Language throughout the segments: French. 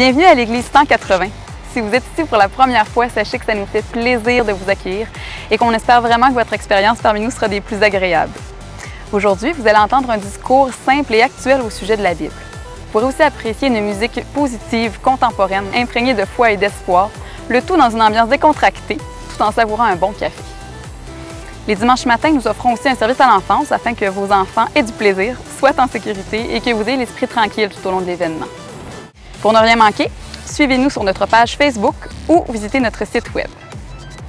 Bienvenue à l'Église 180. Si vous êtes ici pour la première fois, sachez que ça nous fait plaisir de vous accueillir et qu'on espère vraiment que votre expérience parmi nous sera des plus agréables. Aujourd'hui, vous allez entendre un discours simple et actuel au sujet de la Bible. Vous pourrez aussi apprécier une musique positive, contemporaine, imprégnée de foi et d'espoir, le tout dans une ambiance décontractée, tout en savourant un bon café. Les dimanches matins, nous offrons aussi un service à l'enfance afin que vos enfants aient du plaisir, soient en sécurité et que vous ayez l'esprit tranquille tout au long de l'événement. Pour ne rien manquer, suivez-nous sur notre page Facebook ou visitez notre site Web.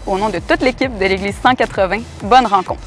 Au nom de toute l'équipe de l'Église 180, bonne rencontre!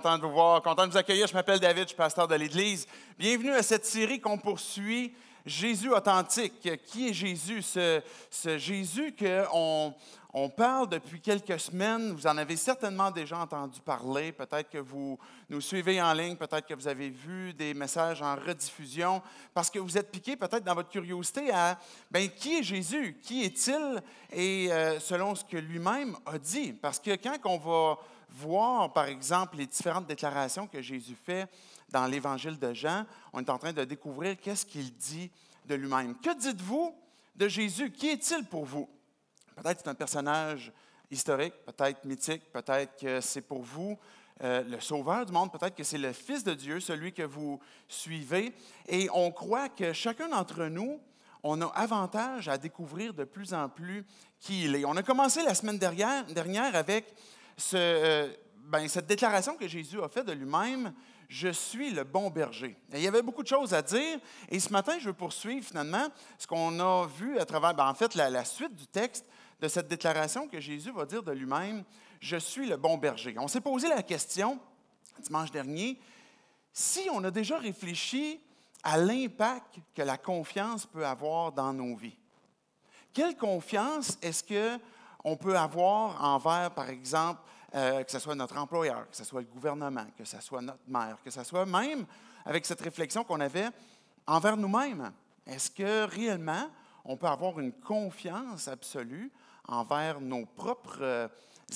content de vous voir, content de vous accueillir. Je m'appelle David, je suis pasteur de l'Église. Bienvenue à cette série qu'on poursuit, Jésus authentique. Qui est Jésus? Ce, ce Jésus qu'on on parle depuis quelques semaines, vous en avez certainement déjà entendu parler, peut-être que vous nous suivez en ligne, peut-être que vous avez vu des messages en rediffusion, parce que vous êtes piqué peut-être dans votre curiosité à ben, qui est Jésus, qui est-il, et euh, selon ce que lui-même a dit. Parce que quand on va voir, par exemple, les différentes déclarations que Jésus fait dans l'Évangile de Jean, on est en train de découvrir qu'est-ce qu'il dit de lui-même. Que dites-vous de Jésus? Qui est-il pour vous? Peut-être c'est un personnage historique, peut-être mythique, peut-être que c'est pour vous euh, le sauveur du monde, peut-être que c'est le Fils de Dieu, celui que vous suivez. Et on croit que chacun d'entre nous, on a avantage à découvrir de plus en plus qui il est. On a commencé la semaine dernière, dernière avec euh, ben, cette déclaration que Jésus a faite de lui-même, je suis le bon berger. il y avait beaucoup de choses à dire. Et ce matin, je veux poursuivre finalement ce qu'on a vu à travers, ben, en fait, la, la, suite du texte de cette déclaration que Jésus va dire de lui-même, je suis le bon berger. On s'est posé la question dimanche dernier, si on a déjà réfléchi à l'impact que la confiance peut avoir dans nos vies. Quelle confiance est-ce que on peut avoir envers, par exemple, euh, que ce soit notre employeur, que ce soit le gouvernement, que ce soit notre maire, que ce soit même avec cette réflexion qu'on avait envers nous-mêmes. Est-ce que réellement on peut avoir une confiance absolue envers nos propres euh,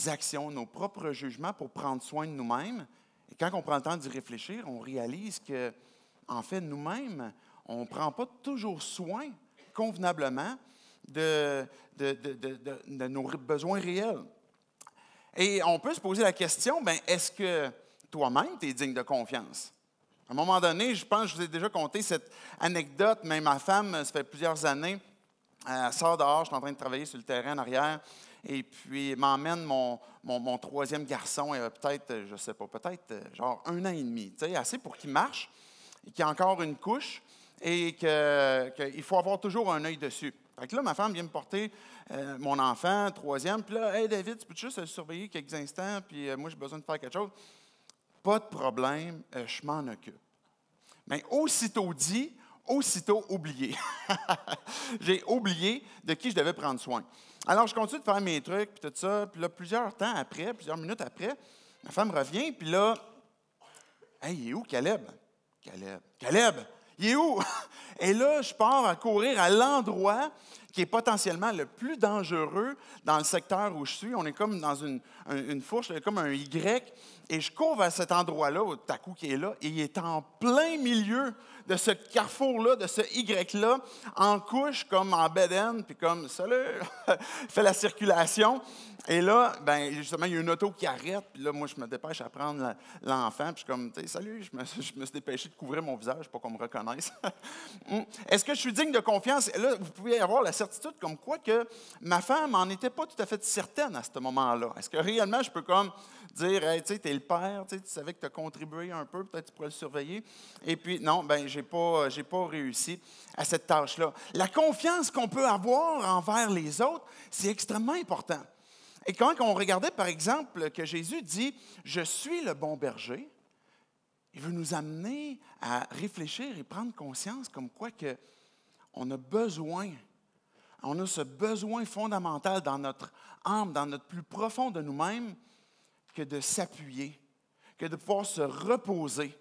actions, nos propres jugements pour prendre soin de nous-mêmes? Et quand on prend le temps d'y réfléchir, on réalise que, en fait, nous-mêmes, on ne prend pas toujours soin convenablement de, de, nos besoins réels. Et on peut se poser la question, ben, est-ce que toi-même, tu es digne de confiance? À un moment donné, je pense, je vous ai déjà conté cette anecdote, mais ma femme, ça fait plusieurs années, elle sort dehors, je suis en train de travailler sur le terrain en arrière, et puis m'emmène mon, mon, troisième garçon, il a peut-être, je ne sais pas, peut-être genre un an et demi, tu sais, assez pour qu'il marche, qu'il y a encore une couche, et qu'il faut avoir toujours un œil dessus. Fait que là, ma femme vient me porter euh, mon enfant, troisième. Puis là, hey David, tu peux juste surveiller quelques instants, puis euh, moi, j'ai besoin de faire quelque chose. Pas de problème, euh, je m'en occupe. Mais aussitôt dit, aussitôt oublié. j'ai oublié de qui je devais prendre soin. Alors, je continue de faire mes trucs, puis tout ça. Puis là, plusieurs temps après, plusieurs minutes après, ma femme revient, puis là, hey, il est où Caleb? Caleb. Caleb, il est où? Et là, je pars à courir à l'endroit qui est potentiellement le plus dangereux dans le secteur où je suis. On est comme dans une, fourche, comme un Y. Et je cours à cet endroit-là, au taku qui est là, et il est en plein milieu de ce carrefour-là, de ce Y-là, en couche, comme en bedaine, puis comme, salut, fait la circulation. Et là, ben, justement, il y a une auto qui arrête, puis là, moi, je me dépêche à prendre l'enfant, puis je suis comme, salut, je je me, suis dépêché de couvrir mon visage pour qu'on me reconnaisse. Hmm. Est-ce que je suis digne de confiance? là, vous pouvez avoir la certitude comme quoi que ma femme n'en était pas tout à fait certaine à ce moment-là. Est-ce que réellement je peux comme dire, tu sais, es le père, tu savais que tu as contribué un peu, peut-être tu pourrais le surveiller. Et puis, non, ben, j'ai pas, euh, j'ai pas réussi à cette tâche-là. La confiance qu'on peut avoir envers les autres, c'est extrêmement important. Et quand on regardait, par exemple, que Jésus dit, je suis le bon berger, il veut nous amener à réfléchir et prendre conscience comme quoi on a besoin, on a ce besoin fondamental dans notre âme, dans notre plus profond de nous-mêmes, que de s'appuyer, que de pouvoir se reposer.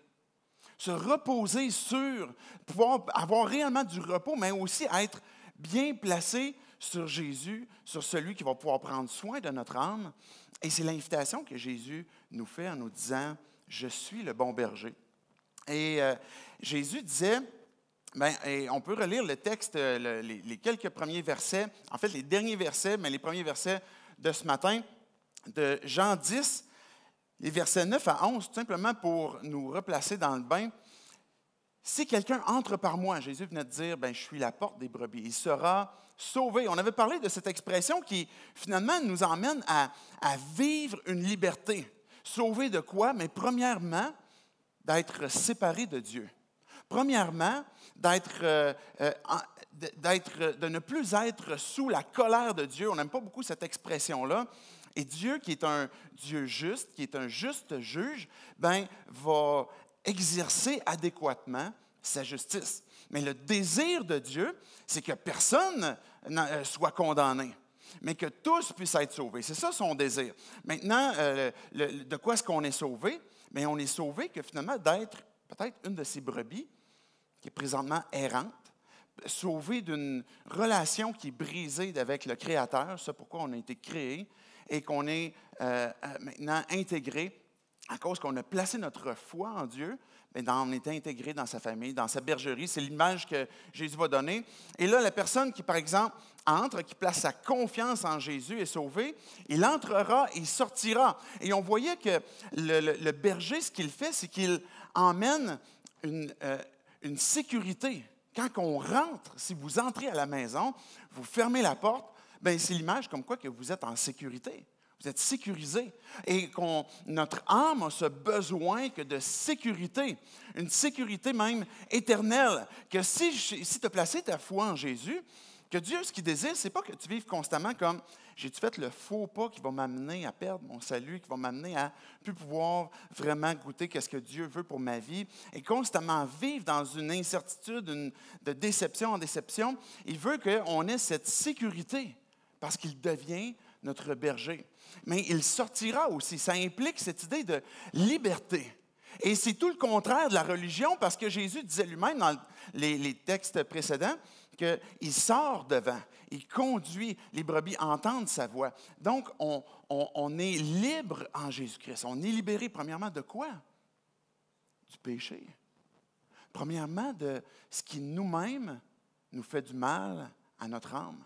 Se reposer sur, pouvoir avoir réellement du repos, mais aussi être bien placé sur Jésus, sur celui qui va pouvoir prendre soin de notre âme. Et c'est l'invitation que Jésus nous fait en nous disant, je suis le bon berger. Et euh, Jésus disait, ben, et on peut relire le texte, euh, les, quelques premiers versets, en fait les derniers versets, mais les premiers versets de ce matin, de Jean 10, les versets 9 à 11, simplement pour nous replacer dans le bain. Si quelqu'un entre par moi, Jésus venait de dire, ben, je suis la porte des brebis, il sera sauvé. On avait parlé de cette expression qui finalement nous emmène à vivre une liberté. Sauvé de quoi? Mais premièrement, d'être séparé de Dieu. Premièrement, d'être, euh, euh, d'être, euh, de ne plus être sous la colère de Dieu. On n'aime pas beaucoup cette expression-là. Et Dieu, qui est un Dieu juste, qui est un juste juge, ben, va exercer adéquatement sa justice. Mais le désir de Dieu, c'est que personne ne soit condamné mais que tous puissent être sauvés. C'est ça son désir. Maintenant, euh, de quoi est-ce qu'on est sauvé? Mais on est sauvé que finalement d'être peut-être une de ces brebis qui est présentement errante, sauvé d'une relation qui est brisée avec le Créateur, c'est pourquoi on a été créé, et qu'on est euh, euh, maintenant intégré à cause qu'on a placé notre foi en Dieu, et on est intégré dans sa famille, dans sa bergerie. C'est l'image que Jésus va donner. Et là, la personne qui, par exemple, entre, qui place sa confiance en Jésus est sauvée, il entrera et sortira. Et on voyait que le, berger, ce qu'il fait, c'est qu'il emmène une, euh, une sécurité. Quand on rentre, si vous entrez à la maison, vous fermez la porte, ben, c'est l'image comme quoi que vous êtes en sécurité vous êtes sécurisé. Et qu'on, notre âme a ce besoin que de sécurité, une sécurité même éternelle, que si, si tu as placé ta foi en Jésus, que Dieu, ce qu'il désire, c'est pas que tu vives constamment comme j'ai-tu fait le faux pas qui va m'amener à perdre mon salut, qui va m'amener à plus pouvoir vraiment goûter qu'est-ce que Dieu veut pour ma vie et constamment vivre dans une incertitude, une, de déception en déception. Il veut qu'on ait cette sécurité parce qu'il devient notre berger mais il sortira aussi. Ça implique cette idée de liberté. Et c'est tout le contraire de la religion parce que Jésus disait lui-même dans les, textes précédents qu'il sort devant, il conduit les brebis, à entendre sa voix. Donc, on, on est libre en Jésus-Christ. On est libéré, premièrement, de quoi? Du péché. Premièrement, de ce qui nous-mêmes nous fait du mal à notre âme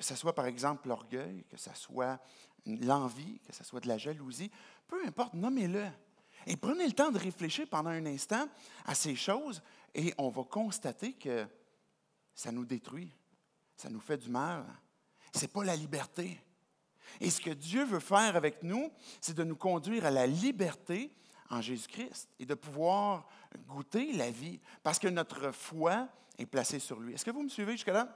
que ce soit par exemple l'orgueil, que ce soit l'envie, que ce soit de la jalousie, peu importe, nommez-le. Et prenez le temps de réfléchir pendant un instant à ces choses et on va constater que ça nous détruit, ça nous fait du mal. Ce n'est pas la liberté. Et ce que Dieu veut faire avec nous, c'est de nous conduire à la liberté en Jésus-Christ et de pouvoir goûter la vie parce que notre foi est placée sur lui. Est-ce que vous me suivez jusque là?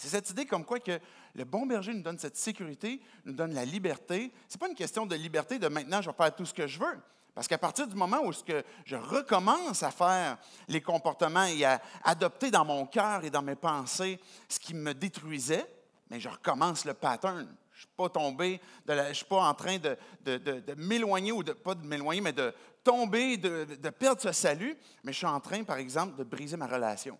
C'est cette idée comme quoi que le bon berger nous donne cette sécurité, nous donne la liberté. Ce n'est pas une question de liberté de maintenant je vais faire tout ce que je veux. Parce qu'à partir du moment où je recommence à faire les comportements et à adopter dans mon cœur et dans mes pensées ce qui me détruisait, mais je recommence le pattern. Je ne suis pas tombé, je suis pas en train de, m'éloigner, ou de, pas de m'éloigner, mais de tomber, de perdre ce salut, mais je suis en train, par exemple, de briser ma relation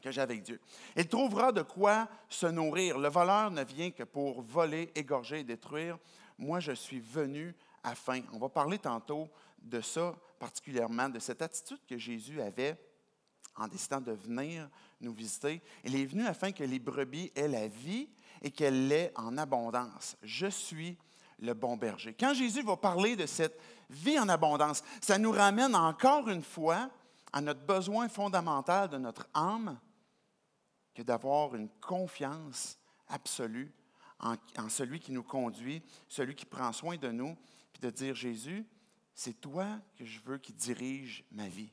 que j'ai avec Dieu. Il trouvera de quoi se nourrir. Le voleur ne vient que pour voler, égorger et détruire. Moi, je suis venu afin. On va parler tantôt de ça, particulièrement de cette attitude que Jésus avait en décidant de venir nous visiter. Il est venu afin que les brebis aient la vie et qu'elle l'ait en abondance. Je suis le bon berger. Quand Jésus va parler de cette vie en abondance, ça nous ramène encore une fois à notre besoin fondamental de notre âme, que d'avoir une confiance absolue en, celui qui nous conduit, celui qui prend soin de nous, puis de dire, Jésus, c'est toi que je veux qui dirige ma vie.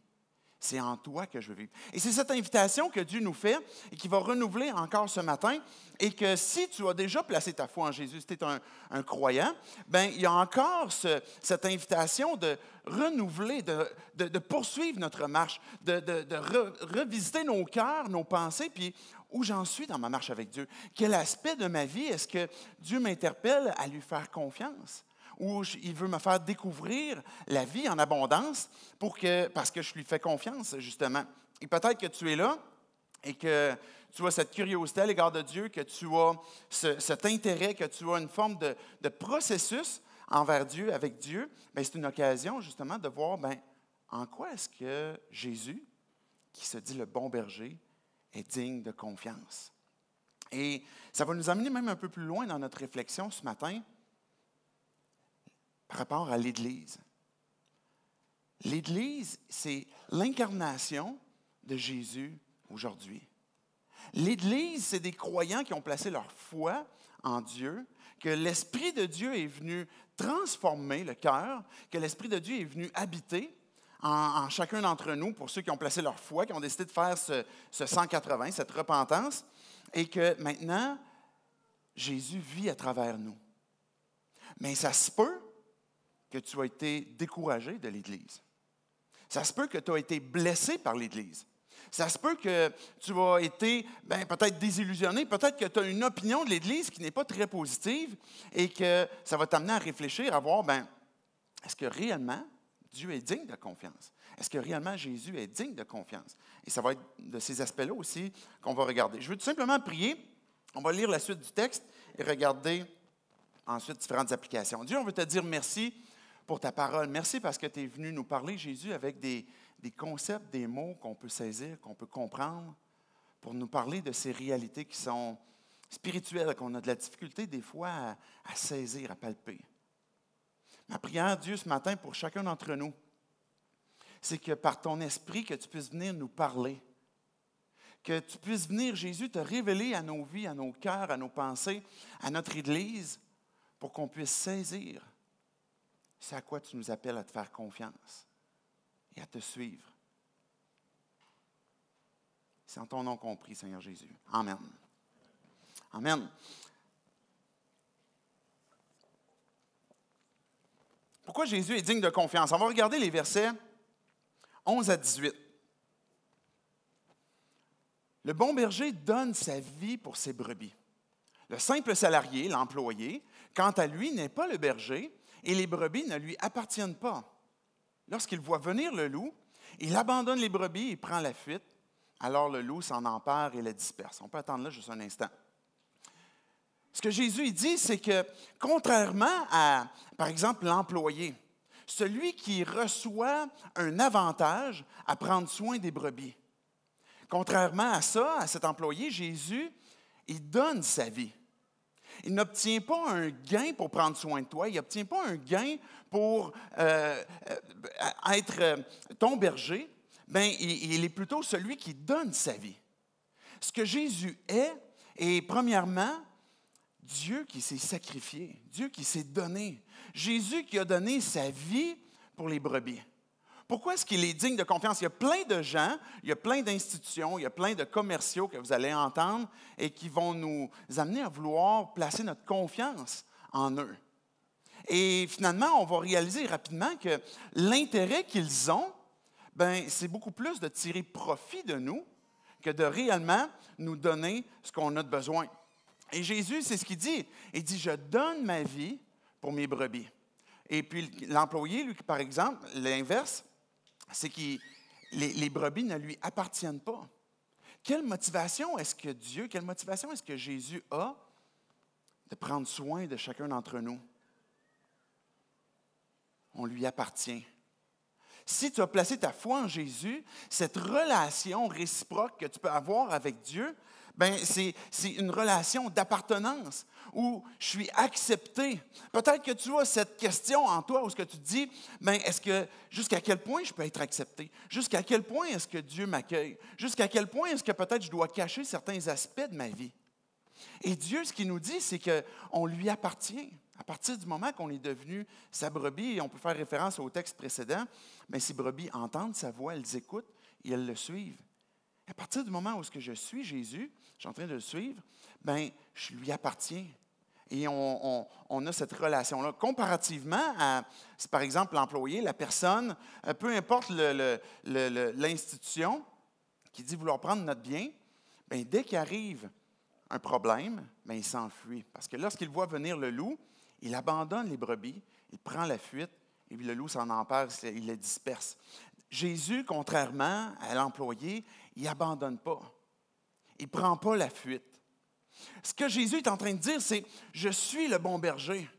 C'est en toi que je veux vivre. Et c'est cette invitation que Dieu nous fait et qui va renouveler encore ce matin. Et que si tu as déjà placé ta foi en Jésus, si tu es un, croyant, ben, il y a encore cette invitation de renouveler, de, poursuivre notre marche, de, revisiter nos cœurs, nos pensées, puis où j'en suis dans ma marche avec Dieu. Quel aspect de ma vie est-ce que Dieu m'interpelle à lui faire confiance? où il veut me faire découvrir la vie en abondance pour que, parce que je lui fais confiance, justement. Et peut-être que tu es là et que tu as cette curiosité à l'égard de Dieu, que tu as cet intérêt, que tu as une forme de, processus envers Dieu, avec Dieu, ben, c'est une occasion justement de voir ben, en quoi est-ce que Jésus, qui se dit le bon berger, est digne de confiance. Et ça va nous amener même un peu plus loin dans notre réflexion ce matin par rapport à l'Église. L'Église, c'est l'incarnation de Jésus aujourd'hui. L'Église, c'est des croyants qui ont placé leur foi en Dieu, que l'Esprit de Dieu est venu transformer le cœur, que l'Esprit de Dieu est venu habiter en, chacun d'entre nous, pour ceux qui ont placé leur foi, qui ont décidé de faire ce, ce 180, cette repentance, et que maintenant, Jésus vit à travers nous. Mais ça se peut que tu as été découragé de l'Église. Ça se peut que tu as été blessé par l'Église. Ça se peut que tu as été ben, peut-être désillusionné, peut-être que tu as une opinion de l'Église qui n'est pas très positive et que ça va t'amener à réfléchir, à voir, ben, est-ce que réellement Dieu est digne de confiance? Est-ce que réellement Jésus est digne de confiance? Et ça va être de ces aspects-là aussi qu'on va regarder. Je veux tout simplement prier. On va lire la suite du texte et regarder ensuite différentes applications. Dieu, on veut te dire merci pour ta parole. Merci parce que tu es venu nous parler, Jésus, avec des, concepts, des mots qu'on peut saisir, qu'on peut comprendre, pour nous parler de ces réalités qui sont spirituelles, qu'on a de la difficulté des fois à, à saisir, à palper. Ma prière, Dieu, ce matin, pour chacun d'entre nous, c'est que par ton esprit, que tu puisses venir nous parler, que tu puisses venir, Jésus, te révéler à nos vies, à nos cœurs, à nos pensées, à notre Église, pour qu'on puisse saisir c'est à quoi tu nous appelles à te faire confiance et à te suivre. C'est en ton nom compris, Seigneur Jésus. Amen. Amen. Pourquoi Jésus est digne de confiance? On va regarder les versets 11 à 18. Le bon berger donne sa vie pour ses brebis. Le simple salarié, l'employé, quant à lui, n'est pas le berger, et les brebis ne lui appartiennent pas. Lorsqu'il voit venir le loup, il abandonne les brebis et prend la fuite. Alors le loup s'en empare et les disperse. On peut attendre là juste un instant. Ce que Jésus dit, c'est que contrairement à, par exemple, l'employé, celui qui reçoit un avantage à prendre soin des brebis, contrairement à ça, à cet employé, Jésus, il donne sa vie il n'obtient pas un gain pour prendre soin de toi, il n'obtient pas un gain pour euh, euh, être euh, ton berger, mais ben, il, il est plutôt celui qui donne sa vie. Ce que Jésus est, est premièrement Dieu qui s'est sacrifié, Dieu qui s'est donné, Jésus qui a donné sa vie pour les brebis. Pourquoi est-ce qu'il est digne de confiance? Il y a plein de gens, il y a plein d'institutions, il y a plein de commerciaux que vous allez entendre et qui vont nous amener à vouloir placer notre confiance en eux. Et finalement, on va réaliser rapidement que l'intérêt qu'ils ont, ben, c'est beaucoup plus de tirer profit de nous que de réellement nous donner ce qu'on a de besoin. Et Jésus, c'est ce qu'il dit. Il dit, je donne ma vie pour mes brebis. Et puis l'employé, lui, par exemple, l'inverse, c'est que les, brebis ne lui appartiennent pas. Quelle motivation est-ce que Dieu, quelle motivation est-ce que Jésus a de prendre soin de chacun d'entre nous? On lui appartient. Si tu as placé ta foi en Jésus, cette relation réciproque que tu peux avoir avec Dieu, ben c'est une relation d'appartenance où je suis accepté. Peut-être que tu as cette question en toi où ce que tu dis, ben, est-ce que jusqu'à quel point je peux être accepté Jusqu'à quel point est-ce que Dieu m'accueille Jusqu'à quel point est-ce que peut-être je dois cacher certains aspects de ma vie Et Dieu, ce qu'il nous dit, c'est que on lui appartient. À partir du moment qu'on est devenu sa brebis, et on peut faire référence au texte précédent, mais ces brebis entendent sa voix, elles écoutent et elles le suivent. À partir du moment où ce que je suis Jésus, je suis en train de le suivre, ben je lui appartiens. Et on, a cette relation-là. Comparativement à, par exemple, l'employé, la personne, euh, peu importe l'institution qui dit vouloir prendre notre bien, bien dès qu'il arrive un problème, ben, il s'enfuit. Parce que lorsqu'il voit venir le loup, il abandonne les brebis, il prend la fuite, et le loup s'en empare, il les disperse. Jésus, contrairement à l'employé, il n'abandonne pas. Il ne prend pas la fuite. Ce que Jésus est en train de dire, c'est Je suis le bon berger.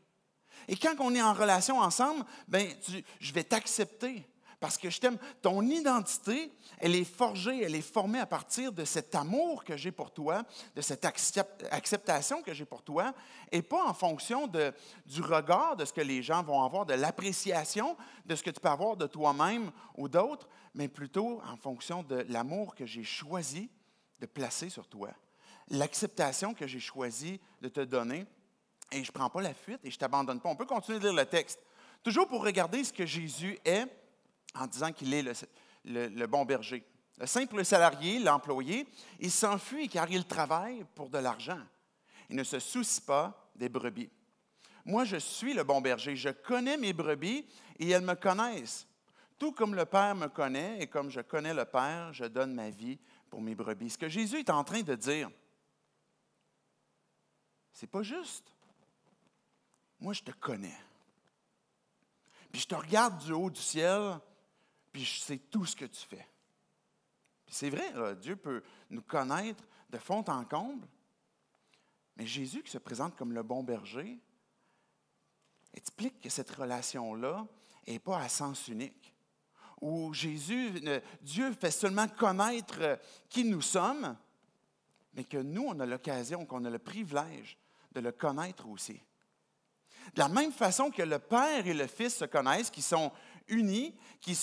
Et quand on est en relation ensemble, ben, je vais t'accepter parce que je t'aime. Ton identité, elle est forgée, elle est formée à partir de cet amour que j'ai pour toi, de cette acceptation que j'ai pour toi, et pas en fonction de, du regard de ce que les gens vont avoir, de l'appréciation de ce que tu peux avoir de toi-même ou d'autres, mais plutôt en fonction de l'amour que j'ai choisi de placer sur toi, l'acceptation que j'ai choisi de te donner, et je ne prends pas la fuite et je ne t'abandonne pas. On peut continuer de lire le texte. Toujours pour regarder ce que Jésus est en disant qu'il est le, bon berger. Le simple salarié, l'employé, il s'enfuit car il travaille pour de l'argent. Il ne se soucie pas des brebis. Moi, je suis le bon berger. Je connais mes brebis et elles me connaissent. Tout comme le Père me connaît et comme je connais le Père, je donne ma vie pour mes brebis. Ce que Jésus est en train de dire, c'est pas juste. Moi, je te connais. Puis je te regarde du haut du ciel, puis je sais tout ce que tu fais. Puis c'est vrai, Dieu peut nous connaître de fond en comble, mais Jésus qui se présente comme le bon berger explique que cette relation-là n'est pas à sens unique où Jésus, euh, Dieu fait seulement connaître euh, qui nous sommes, mais que nous, on a l'occasion, qu'on a le privilège de le connaître aussi. De la même façon que le Père et le Fils se connaissent, qui sont unis, qui,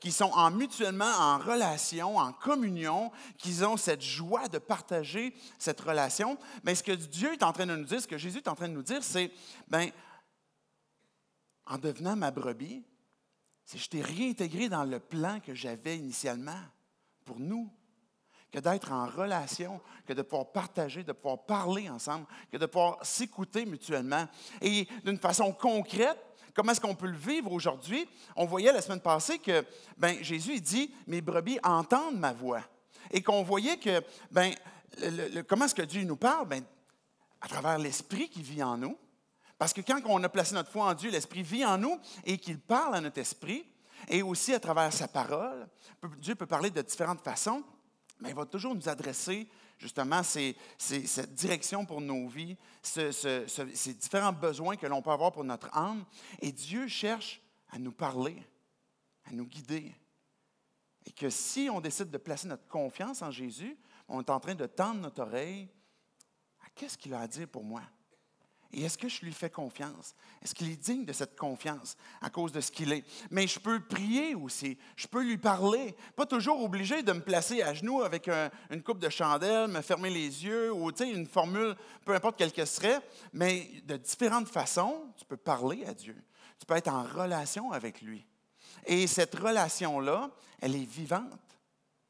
qui sont en mutuellement en relation, en communion, qu'ils ont cette joie de partager cette relation. Mais ce que Dieu est en train de nous dire, ce que Jésus est en train de nous dire, c'est, ben, en devenant ma brebis, c'est que je réintégré dans le plan que j'avais initialement pour nous. Que d'être en relation, que de pouvoir partager, de pouvoir parler ensemble, que de pouvoir s'écouter mutuellement. Et d'une façon concrète, comment est-ce qu'on peut le vivre aujourd'hui? On voyait la semaine passée que ben, Jésus dit Mes brebis entendent ma voix. Et qu'on voyait que ben, comment est-ce que Dieu nous parle? Ben, à travers l'Esprit qui vit en nous, parce que quand on a placé notre foi en Dieu, l'Esprit vit en nous et qu'il parle à notre esprit, et aussi à travers sa parole, Dieu peut parler de différentes façons, mais il va toujours nous adresser justement cette direction pour nos vies, ces différents besoins que l'on peut avoir pour notre âme. Et Dieu cherche à nous parler, à nous guider. Et que si on décide de placer notre confiance en Jésus, on est en train de tendre notre oreille à qu'est-ce qu'il a à dire pour moi. Et est-ce que je lui fais confiance? Est-ce qu'il est digne de cette confiance à cause de ce qu'il est? Mais je peux prier aussi. Je peux lui parler. Pas toujours obligé de me placer à genoux avec une coupe de chandelle, me fermer les yeux ou une formule, peu importe quelle que serait. Mais de différentes façons, tu peux parler à Dieu. Tu peux être en relation avec lui. Et cette relation-là, elle est vivante.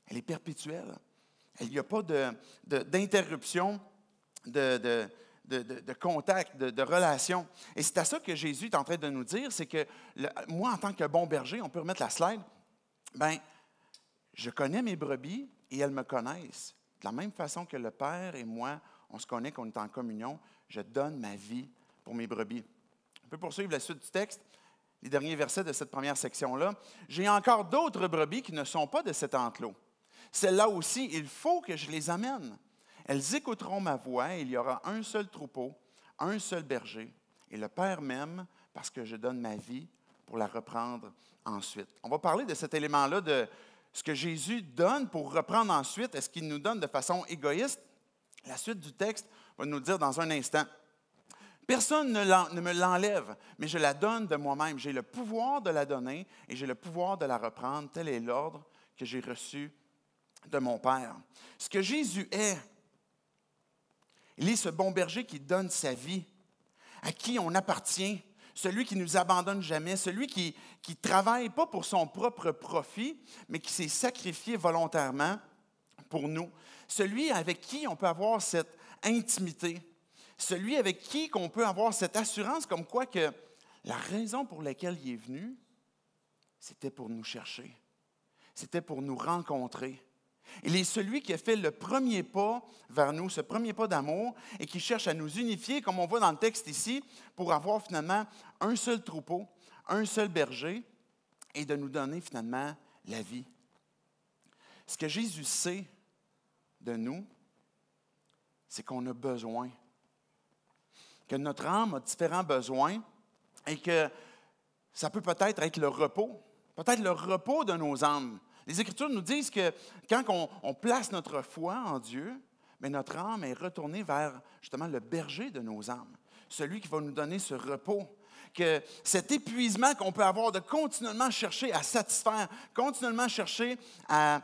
Elle est perpétuelle. Il n'y a pas d'interruption de de, contact, de, relation. Et c'est à ça que Jésus est en train de nous dire, c'est que moi, en tant que bon berger, on peut remettre la slide, ben, je connais mes brebis et elles me connaissent. De la même façon que le Père et moi, on se connaît, qu'on est en communion, je donne ma vie pour mes brebis. On peut poursuivre la suite du texte, les derniers versets de cette première section-là. J'ai encore d'autres brebis qui ne sont pas de cet enclos. Celles-là aussi, il faut que je les amène. Elles écouteront ma voix, et il y aura un seul troupeau, un seul berger, et le Père même, parce que je donne ma vie pour la reprendre ensuite. On va parler de cet élément-là, de ce que Jésus donne pour reprendre ensuite. et ce qu'il nous donne de façon égoïste? La suite du texte va nous dire dans un instant. Personne ne, ne me l'enlève, mais je la donne de moi-même. J'ai le pouvoir de la donner et j'ai le pouvoir de la reprendre. Tel est l'ordre que j'ai reçu de mon Père. Ce que Jésus est, il est ce bon berger qui donne sa vie, à qui on appartient, celui qui ne nous abandonne jamais, celui qui ne travaille pas pour son propre profit, mais qui s'est sacrifié volontairement pour nous, celui avec qui on peut avoir cette intimité, celui avec qui on peut avoir cette assurance comme quoi que la raison pour laquelle il est venu, c'était pour nous chercher, c'était pour nous rencontrer, il est celui qui a fait le premier pas vers nous, ce premier pas d'amour, et qui cherche à nous unifier, comme on voit dans le texte ici, pour avoir finalement un seul troupeau, un seul berger, et de nous donner finalement la vie. Ce que Jésus sait de nous, c'est qu'on a besoin, que notre âme a différents besoins et que ça peut peut-être être le repos, peut-être le repos de nos âmes. Les Écritures nous disent que quand on, place notre foi en Dieu, mais notre âme est retournée vers justement le berger de nos âmes, celui qui va nous donner ce repos, que cet épuisement qu'on peut avoir de continuellement chercher à satisfaire, continuellement chercher à,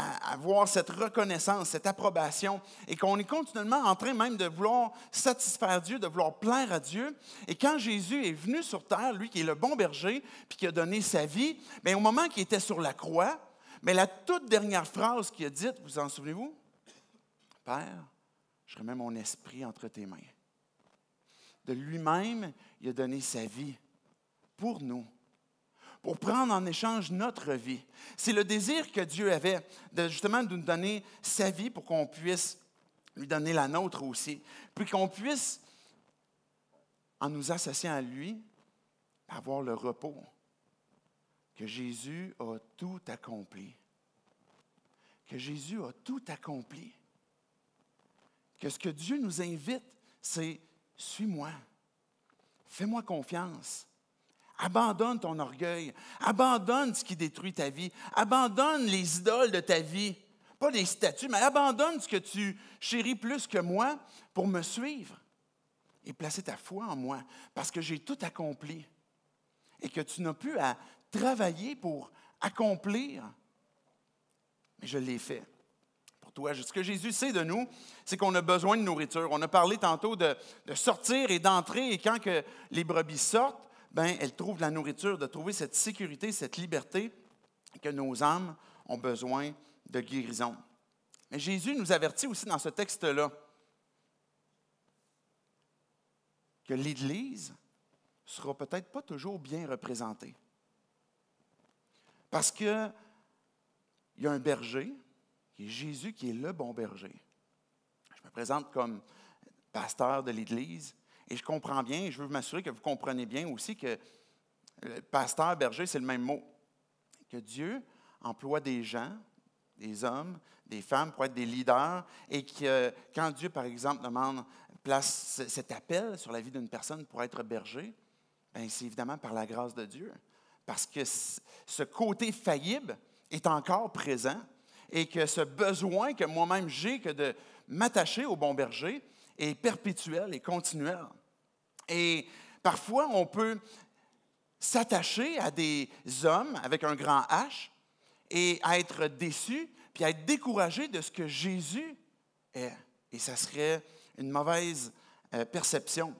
à avoir cette reconnaissance, cette approbation, et qu'on est continuellement en train même de vouloir satisfaire Dieu, de vouloir plaire à Dieu. Et quand Jésus est venu sur terre, lui qui est le bon berger, puis qui a donné sa vie, mais au moment qu'il était sur la croix, mais la toute dernière phrase qu'il a dite, vous en souvenez-vous? Père, je remets mon esprit entre tes mains. De lui-même, il a donné sa vie pour nous pour prendre en échange notre vie. C'est le désir que Dieu avait de, justement de nous donner sa vie pour qu'on puisse lui donner la nôtre aussi, puis qu'on puisse, en nous associant à lui, avoir le repos que Jésus a tout accompli. Que Jésus a tout accompli. Que ce que Dieu nous invite, c'est suis-moi. Fais-moi confiance. Abandonne ton orgueil. Abandonne ce qui détruit ta vie. Abandonne les idoles de ta vie. Pas les statues, mais abandonne ce que tu chéris plus que moi pour me suivre et placer ta foi en moi parce que j'ai tout accompli et que tu n'as plus à travailler pour accomplir. Mais je l'ai fait pour toi. Ce que Jésus sait de nous, c'est qu'on a besoin de nourriture. On a parlé tantôt de, de sortir et d'entrer, et quand que les brebis sortent, ben, elle trouve la nourriture, de trouver cette sécurité, cette liberté que nos âmes ont besoin de guérison. Mais Jésus nous avertit aussi dans ce texte-là que l'Église sera peut-être pas toujours bien représentée. Parce qu'il y a un berger, qui est Jésus, qui est le bon berger. Je me présente comme pasteur de l'Église, et je comprends bien, et je veux m'assurer que vous comprenez bien aussi que le pasteur, berger, c'est le même mot. Que Dieu emploie des gens, des hommes, des femmes pour être des leaders, et que euh, quand Dieu, par exemple, demande, place cet appel sur la vie d'une personne pour être berger, ben, c'est évidemment par la grâce de Dieu. Parce que ce côté faillible est encore présent et que ce besoin que moi-même j'ai que de m'attacher au bon berger, est perpétuel et continuel. Et parfois, on peut s'attacher à des hommes avec un grand H et être déçu, puis être découragé de ce que Jésus est. Et ça serait une mauvaise euh, perception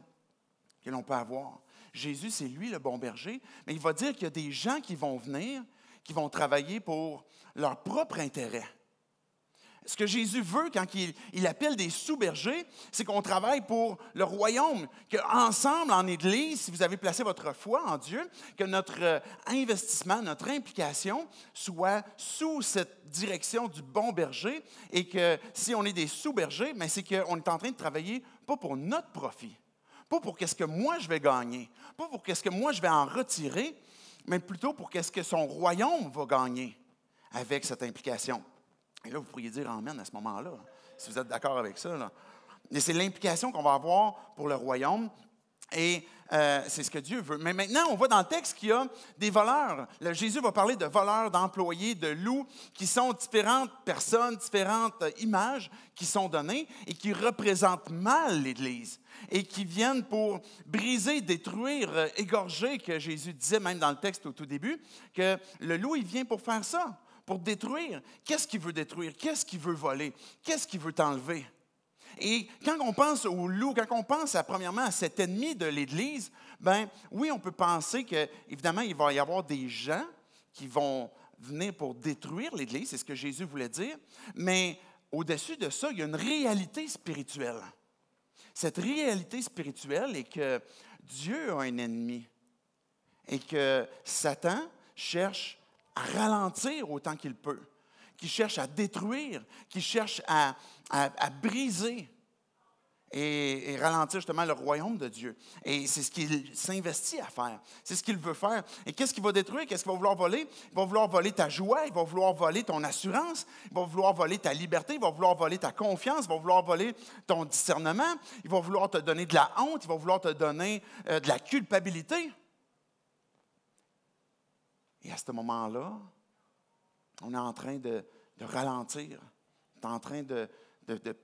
que l'on peut avoir. Jésus, c'est lui le bon berger, mais il va dire qu'il y a des gens qui vont venir, qui vont travailler pour leur propre intérêt ce que Jésus veut quand il, appelle des sous-bergers, c'est qu'on travaille pour le royaume, qu'ensemble, en Église, si vous avez placé votre foi en Dieu, que notre euh, investissement, notre implication soit sous cette direction du bon berger et que si on est des sous-bergers, c'est qu'on est en train de travailler pas pour notre profit, pas pour qu'est-ce que moi je vais gagner, pas pour qu'est-ce que moi je vais en retirer, mais plutôt pour qu'est-ce que son royaume va gagner avec cette implication là, vous pourriez dire Amen à ce moment-là, si vous êtes d'accord avec ça. Mais c'est l'implication qu'on va avoir pour le royaume. Et euh, c'est ce que Dieu veut. Mais maintenant, on voit dans le texte qu'il y a des voleurs. Jésus va parler de voleurs, d'employés, de loups, qui sont différentes personnes, différentes euh, images qui sont données et qui représentent mal l'Église et qui viennent pour briser, détruire, euh, égorger, que Jésus disait même dans le texte au tout début, que le loup, il vient pour faire ça pour détruire. Qu'est-ce qu'il veut détruire? Qu'est-ce qu'il veut voler? Qu'est-ce qu'il veut t'enlever? Et quand on pense au loup, quand on pense premièrement à cet ennemi de l'Église, ben oui, on peut penser que évidemment il va y avoir des gens qui vont venir pour détruire l'Église, c'est ce que Jésus voulait dire. Mais au-dessus de ça, il y a une réalité spirituelle. Cette réalité spirituelle est que Dieu a un ennemi et que Satan cherche à ralentir autant qu'il peut, qui cherche à détruire, qui cherche à, à, briser et, ralentir justement le royaume de Dieu. Et c'est ce qu'il s'investit à faire. C'est ce qu'il veut faire. Et qu'est-ce qu'il va détruire? Qu'est-ce qu'il va vouloir voler? Il va vouloir voler ta joie, il va vouloir voler ton assurance, il va vouloir voler ta liberté, il va vouloir voler ta confiance, il va vouloir voler ton discernement, il va vouloir te donner de la honte, il va vouloir te donner euh, de la culpabilité. Et à ce moment-là, on est en train de, ralentir. On est en train de,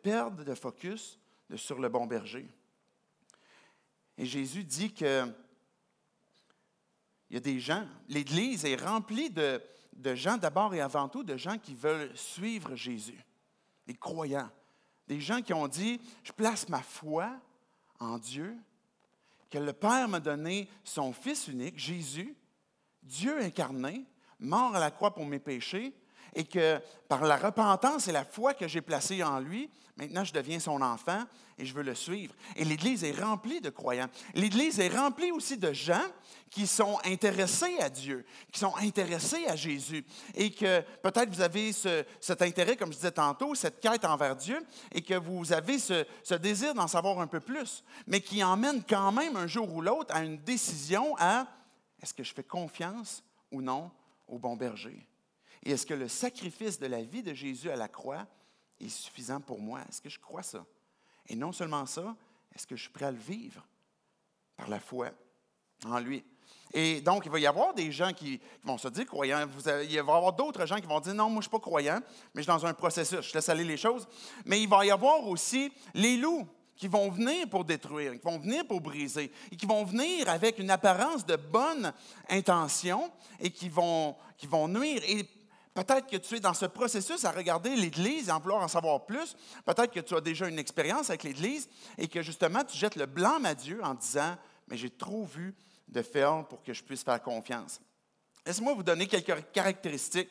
perdre de focus sur le bon berger. Et Jésus dit que il y a des gens, l'Église est remplie de gens, d'abord et avant tout, de gens qui veulent suivre Jésus, des croyants, des gens qui ont dit, je place ma foi en Dieu, que le Père m'a donné son Fils unique, Jésus, Dieu incarné, mort à la croix pour mes péchés, et que par la repentance et la foi que j'ai placée en lui, maintenant je deviens son enfant et je veux le suivre. Et l'Église est remplie de croyants. L'Église est remplie aussi de gens qui sont intéressés à Dieu, qui sont intéressés à Jésus, et que peut-être vous avez cet intérêt, comme je disais tantôt, cette quête envers Dieu, et que vous avez ce, ce désir d'en savoir un peu plus, mais qui emmène quand même un jour ou l'autre à une décision à est-ce que je fais confiance ou non au bon berger? Et est-ce que le sacrifice de la vie de Jésus à la croix est suffisant pour moi? Est-ce que je crois ça? Et non seulement ça, est-ce que je suis prêt à le vivre par la foi en lui? Et donc, il va y avoir des gens qui vont se dire croyants. il va y avoir d'autres gens qui vont dire non, moi je ne suis pas croyant, mais je suis dans un processus, je laisse aller les choses. Mais il va y avoir aussi les loups qui vont venir pour détruire, qui vont venir pour briser, et qui vont venir avec une apparence de bonne intention et qui vont, qui vont nuire. Et peut-être que tu es dans ce processus à regarder l'Église et en vouloir en savoir plus. Peut-être que tu as déjà une expérience avec l'Église et que justement tu jettes le blanc à Dieu en disant, mais j'ai trop vu de ferme pour que je puisse faire confiance. » moi vous donner quelques caractéristiques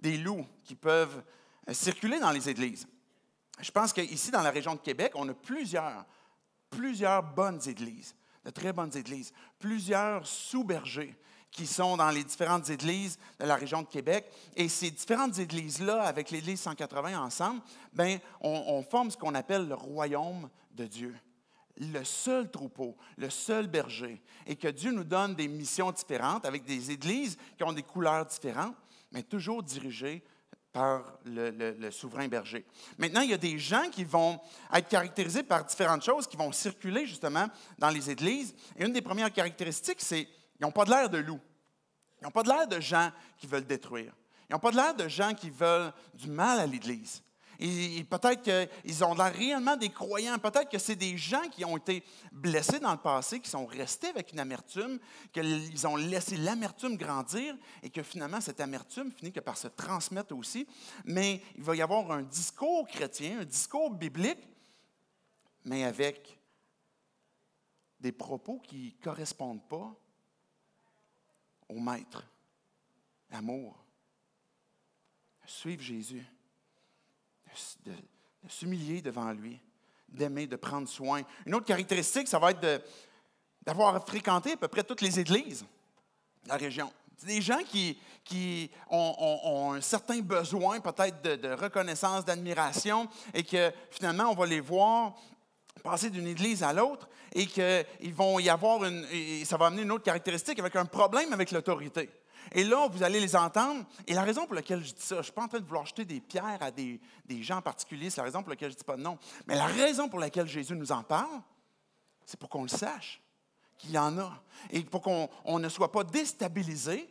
des loups qui peuvent euh, circuler dans les églises je pense qu'ici, dans la région de Québec, on a plusieurs, plusieurs bonnes églises, de très bonnes églises, plusieurs sous-bergers qui sont dans les différentes églises de la région de Québec. Et ces différentes églises-là, avec l'Église 180 ensemble, ben, on, on forme ce qu'on appelle le royaume de Dieu le seul troupeau, le seul berger, et que Dieu nous donne des missions différentes avec des églises qui ont des couleurs différentes, mais toujours dirigées par le, souverain berger. Maintenant, il y a des gens qui vont être caractérisés par différentes choses, qui vont circuler justement dans les églises. Et une des premières caractéristiques, c'est qu'ils n'ont pas de l'air de loups. Ils n'ont pas de l'air de gens qui veulent détruire. Ils n'ont pas de l'air de gens qui veulent du mal à l'Église peut-être qu'ils ont réellement des croyants. Peut-être que c'est des gens qui ont été blessés dans le passé, qui sont restés avec une amertume, qu'ils ont laissé l'amertume grandir et que finalement, cette amertume finit que par se transmettre aussi. Mais il va y avoir un discours chrétien, un discours biblique, mais avec des propos qui ne correspondent pas au maître. l'amour. Suivre Jésus de, s'humilier devant lui, d'aimer, de prendre soin. Une autre caractéristique, ça va être d'avoir fréquenté à peu près toutes les églises de la région. des gens qui, ont, un certain besoin peut-être de, reconnaissance, d'admiration, et que finalement, on va les voir passer d'une église à l'autre et qu'ils vont y avoir une. ça va amener une autre caractéristique avec un problème avec l'autorité. Et là, vous allez les entendre. Et la raison pour laquelle je dis ça, je ne suis pas en train de vouloir jeter des pierres à des, gens en particulier, c'est la raison pour laquelle je dis pas non. Mais la raison pour laquelle Jésus nous en parle, c'est pour qu'on le sache, qu'il y en a. Et pour qu'on ne soit pas déstabilisé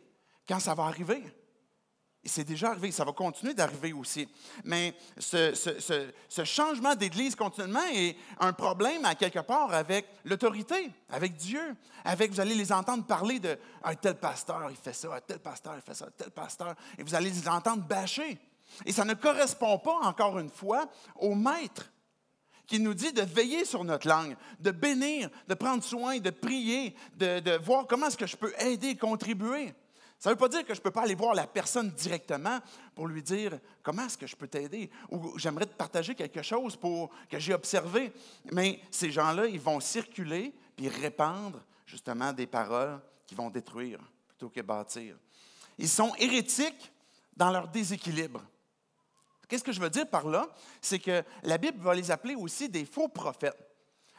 quand ça va arriver c'est déjà arrivé, ça va continuer d'arriver aussi. Mais ce, changement d'église continuellement est un problème à quelque part avec l'autorité, avec Dieu, avec vous allez les entendre parler de un ah, tel pasteur, il fait ça, un ah, tel pasteur, il fait ça, ah, tel pasteur, et vous allez les entendre bâcher. Et ça ne correspond pas, encore une fois, au maître qui nous dit de veiller sur notre langue, de bénir, de prendre soin, de prier, de, de voir comment est-ce que je peux aider, contribuer. Ça ne veut pas dire que je ne peux pas aller voir la personne directement pour lui dire comment est-ce que je peux t'aider ou j'aimerais te partager quelque chose pour, que j'ai observé. Mais ces gens-là, ils vont circuler et répandre justement des paroles qui vont détruire plutôt que bâtir. Ils sont hérétiques dans leur déséquilibre. Qu'est-ce que je veux dire par là? C'est que la Bible va les appeler aussi des faux prophètes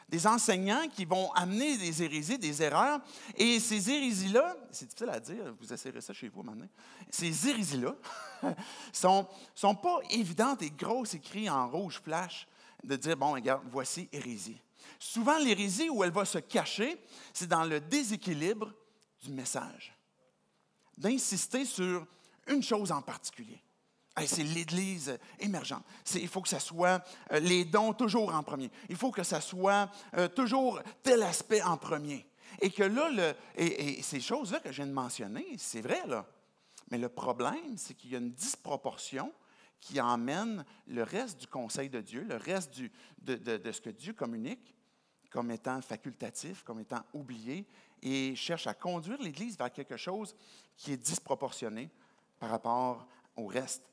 des enseignants qui vont amener des hérésies, des erreurs. Et ces hérésies-là, c'est difficile à dire, vous essayerez ça chez vous maintenant, ces hérésies-là sont, sont pas évidentes et grosses écrites en rouge flash de dire, bon, regarde, voici hérésie. Souvent, l'hérésie où elle va se cacher, c'est dans le déséquilibre du message. D'insister sur une chose en particulier c'est l'Église émergente. il faut que ça soit euh, les dons toujours en premier. Il faut que ça soit euh, toujours tel aspect en premier. Et que là, et, ces choses-là que je viens de mentionner, c'est vrai, là. Mais le problème, c'est qu'il y a une disproportion qui emmène le reste du conseil de Dieu, le reste du, de, de ce que Dieu communique, comme étant facultatif, comme étant oublié, et cherche à conduire l'Église vers quelque chose qui est disproportionné par rapport au reste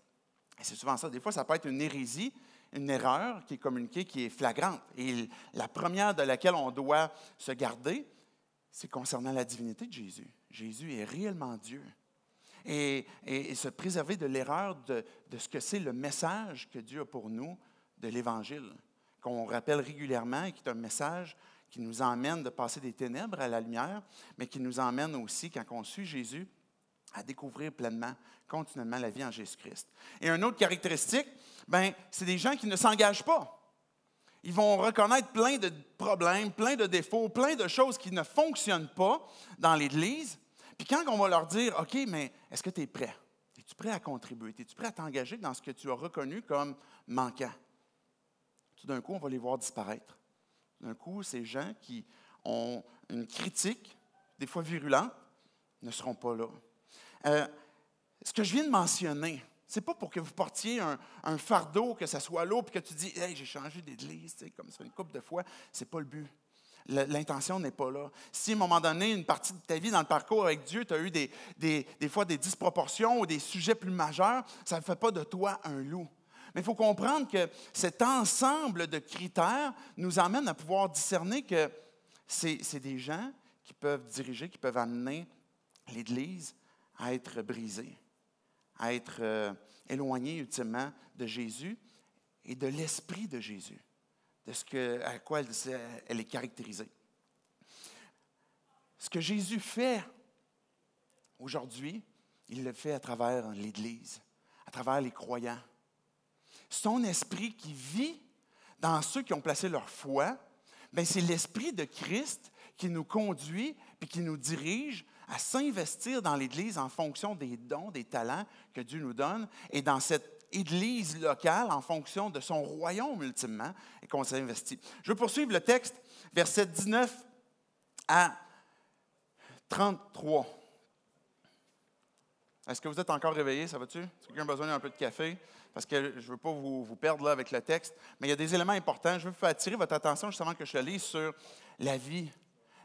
c'est souvent ça. Des fois, ça peut être une hérésie, une erreur qui est communiquée, qui est flagrante. Et la première de laquelle on doit se garder, c'est concernant la divinité de Jésus. Jésus est réellement Dieu. Et, se préserver de l'erreur de, de ce que c'est le message que Dieu a pour nous de l'Évangile, qu'on rappelle régulièrement et qui est un message qui nous emmène de passer des ténèbres à la lumière, mais qui nous emmène aussi, quand on suit Jésus, à découvrir pleinement, continuellement, la vie en Jésus-Christ. Et une autre caractéristique, ben, c'est des gens qui ne s'engagent pas. Ils vont reconnaître plein de problèmes, plein de défauts, plein de choses qui ne fonctionnent pas dans l'Église. Puis quand on va leur dire, OK, mais est-ce que tu es prêt? Es-tu prêt à contribuer? Es-tu prêt à t'engager dans ce que tu as reconnu comme manquant? Tout d'un coup, on va les voir disparaître. Tout d'un coup, ces gens qui ont une critique, des fois virulente, ne seront pas là. Euh, ce que je viens de mentionner, c'est pas pour que vous portiez un, fardeau, que ça soit lourd, puis que tu dis, hey, j'ai changé d'église, comme ça, une couple de fois. C'est pas le but. L'intention n'est pas là. Si à un moment donné, une partie de ta vie dans le parcours avec Dieu, tu as eu des, des, des, fois des disproportions ou des sujets plus majeurs, ça ne fait pas de toi un loup. Mais il faut comprendre que cet ensemble de critères nous amène à pouvoir discerner que c'est des gens qui peuvent diriger, qui peuvent amener l'Église à être brisé, à être euh, éloigné ultimement de Jésus et de l'esprit de Jésus, de ce que, à quoi elle, est caractérisée. Ce que Jésus fait aujourd'hui, il le fait à travers l'Église, à travers les croyants. Son esprit qui vit dans ceux qui ont placé leur foi, ben, c'est l'esprit de Christ qui nous conduit et qui nous dirige à s'investir dans l'Église en fonction des dons, des talents que Dieu nous donne, et dans cette Église locale en fonction de son royaume ultimement, et qu'on s'investit. Je veux poursuivre le texte, verset 19 à 33. Est-ce que vous êtes encore réveillé, ça va-tu? Est-ce que quelqu'un a besoin d'un peu de café? Parce que je ne veux pas vous, perdre là avec le texte, mais il y a des éléments importants. Je veux attirer votre attention justement que je lis sur la vie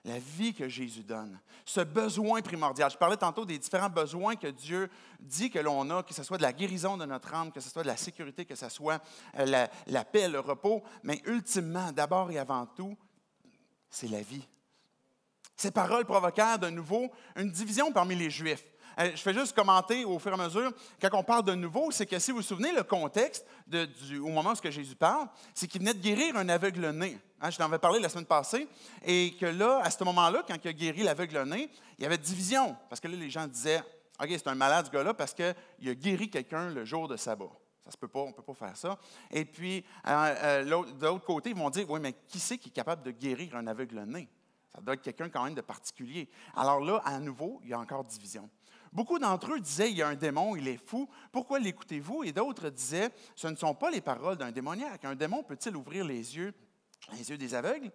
la vie que Jésus donne, ce besoin primordial. Je parlais tantôt des différents besoins que Dieu dit que l'on a, que ce soit de la guérison de notre âme, que ce soit de la sécurité, que ce soit euh, la, paix, le repos, mais ultimement, d'abord et avant tout, c'est la vie. Ces paroles provoquèrent de nouveau une division parmi les Juifs. Euh, je fais juste commenter au fur et à mesure, quand on parle de nouveau, c'est que si vous vous souvenez, le contexte du, au moment où Jésus parle, c'est qu'il venait de guérir un aveugle-né. Hein, je t'en avais parlé la semaine passée, et que là, à ce moment-là, quand il a guéri l'aveugle-né, il y avait division, parce que là, les gens disaient, OK, c'est un malade ce gars-là parce qu'il a guéri quelqu'un le jour de sabbat. Ça se peut pas, on ne peut pas faire ça. Et puis, euh, euh, de l'autre côté, ils vont dire, oui, mais qui c'est qui est capable de guérir un aveugle-né? Ça doit être quelqu'un quand même de particulier. Alors là, à nouveau, il y a encore division. Beaucoup d'entre eux disaient, il y a un démon, il est fou, pourquoi l'écoutez-vous? Et d'autres disaient, ce ne sont pas les paroles d'un démoniaque. Un démon peut-il ouvrir les yeux, les yeux des aveugles?